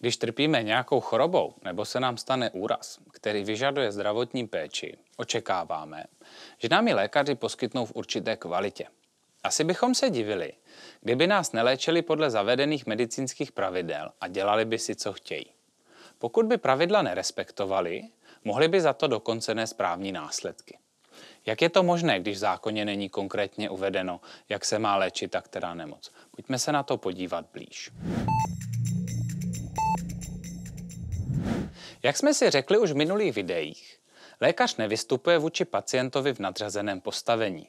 Když trpíme nějakou chorobou nebo se nám stane úraz, který vyžaduje zdravotní péči, očekáváme, že nám ji lékaři poskytnou v určité kvalitě. Asi bychom se divili, kdyby nás neléčili podle zavedených medicínských pravidel a dělali by si, co chtějí. Pokud by pravidla nerespektovali, mohli by za to dokonce nesprávní následky. Jak je to možné, když v zákoně není konkrétně uvedeno, jak se má léčit a která nemoc? Pojďme se na to podívat blíž. Jak jsme si řekli už v minulých videích, lékař nevystupuje vůči pacientovi v nadřazeném postavení.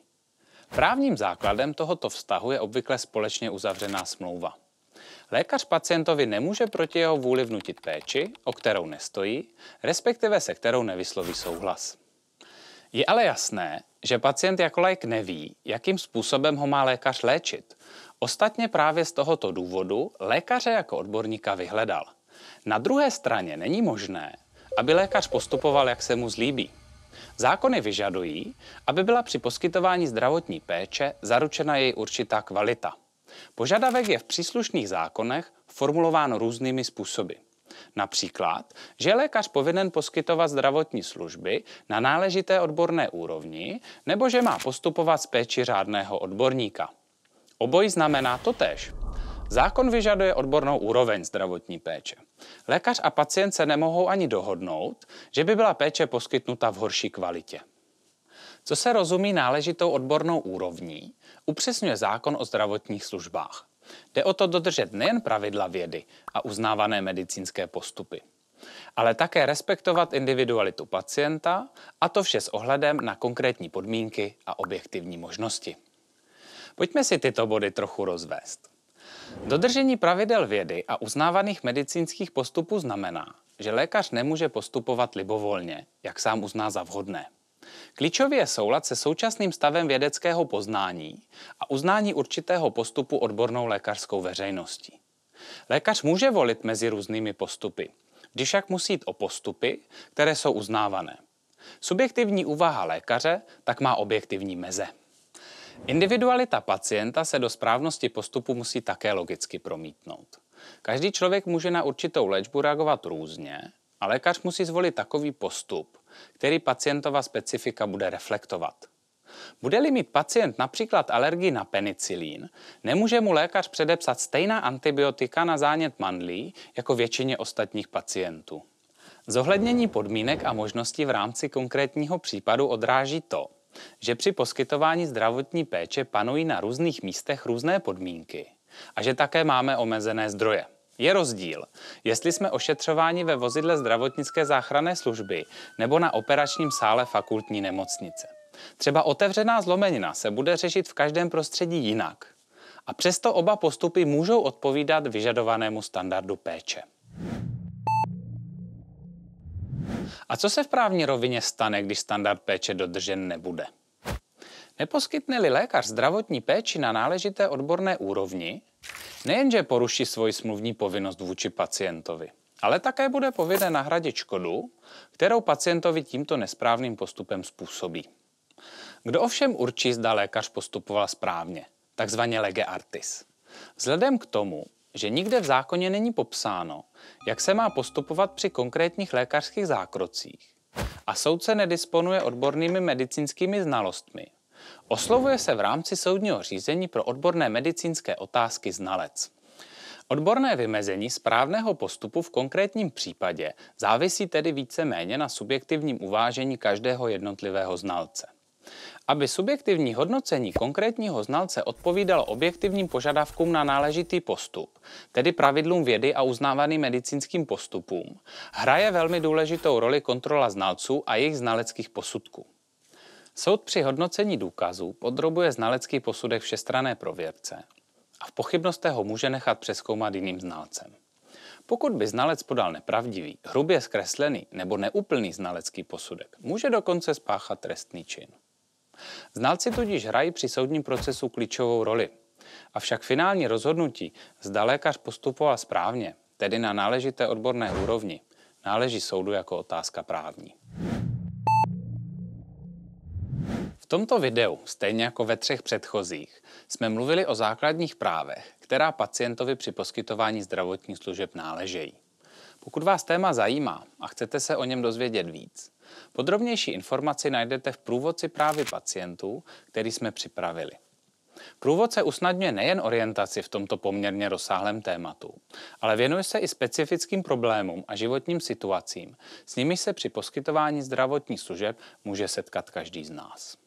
Právním základem tohoto vztahu je obvykle společně uzavřená smlouva. Lékař pacientovi nemůže proti jeho vůli vnutit péči, o kterou nestojí, respektive se kterou nevysloví souhlas. Je ale jasné, že pacient jako lék neví, jakým způsobem ho má lékař léčit. Ostatně právě z tohoto důvodu lékaře jako odborníka vyhledal – na druhé straně není možné, aby lékař postupoval, jak se mu zlíbí. Zákony vyžadují, aby byla při poskytování zdravotní péče zaručena její určitá kvalita. Požadavek je v příslušných zákonech formulován různými způsoby. Například, že je lékař povinen poskytovat zdravotní služby na náležité odborné úrovni nebo že má postupovat z péči řádného odborníka. Obojí znamená totéž. Zákon vyžaduje odbornou úroveň zdravotní péče. Lékař a pacient se nemohou ani dohodnout, že by byla péče poskytnuta v horší kvalitě. Co se rozumí náležitou odbornou úrovní, upřesňuje zákon o zdravotních službách. Jde o to dodržet nejen pravidla vědy a uznávané medicínské postupy, ale také respektovat individualitu pacienta, a to vše s ohledem na konkrétní podmínky a objektivní možnosti. Pojďme si tyto body trochu rozvést. Dodržení pravidel vědy a uznávaných medicínských postupů znamená, že lékař nemůže postupovat libovolně, jak sám uzná za vhodné. Klíčový je soulad se současným stavem vědeckého poznání a uznání určitého postupu odbornou lékařskou veřejností. Lékař může volit mezi různými postupy, když však musí jít o postupy, které jsou uznávané. Subjektivní úvaha lékaře tak má objektivní meze. Individualita pacienta se do správnosti postupu musí také logicky promítnout. Každý člověk může na určitou léčbu reagovat různě a lékař musí zvolit takový postup, který pacientova specifika bude reflektovat. Bude-li mít pacient například alergii na penicilín, nemůže mu lékař předepsat stejná antibiotika na zánět mandlí jako většině ostatních pacientů. Zohlednění podmínek a možností v rámci konkrétního případu odráží to, že při poskytování zdravotní péče panují na různých místech různé podmínky a že také máme omezené zdroje. Je rozdíl, jestli jsme ošetřováni ve vozidle zdravotnické záchranné služby nebo na operačním sále fakultní nemocnice. Třeba otevřená zlomenina se bude řešit v každém prostředí jinak. A přesto oba postupy můžou odpovídat vyžadovanému standardu péče. A co se v právní rovině stane, když standard péče dodržen nebude? Neposkytne-li lékař zdravotní péči na náležité odborné úrovni, nejenže poruší svoji smluvní povinnost vůči pacientovi, ale také bude povinen nahradit škodu, kterou pacientovi tímto nesprávným postupem způsobí. Kdo ovšem určí, zda lékař postupoval správně, takzvaně lege artis. Vzhledem k tomu, že nikde v zákoně není popsáno, jak se má postupovat při konkrétních lékařských zákrocích a soudce nedisponuje odbornými medicínskými znalostmi. Oslovuje se v rámci soudního řízení pro odborné medicínské otázky znalec. Odborné vymezení správného postupu v konkrétním případě závisí tedy více-méně na subjektivním uvážení každého jednotlivého znalce. Aby subjektivní hodnocení konkrétního znalce odpovídalo objektivním požadavkům na náležitý postup, tedy pravidlům vědy a uznávaným medicínským postupům, hraje velmi důležitou roli kontrola znalců a jejich znaleckých posudků. Soud při hodnocení důkazů podrobuje znalecký posudek všestrané prověrce a v pochybnostech ho může nechat přeskoumat jiným znalcem. Pokud by znalec podal nepravdivý, hrubě zkreslený nebo neúplný znalecký posudek, může dokonce spáchat trestný čin. Znalci tudíž hrají při soudním procesu klíčovou roli. Avšak finální rozhodnutí, zda lékař postupoval správně, tedy na náležité odborné úrovni, náleží soudu jako otázka právní. V tomto videu, stejně jako ve třech předchozích, jsme mluvili o základních právech, která pacientovi při poskytování zdravotních služeb náležejí. Pokud vás téma zajímá a chcete se o něm dozvědět víc, podrobnější informaci najdete v průvodci právě pacientů, který jsme připravili. Průvodce usnadňuje nejen orientaci v tomto poměrně rozsáhlém tématu, ale věnuje se i specifickým problémům a životním situacím, s nimi se při poskytování zdravotních služeb může setkat každý z nás.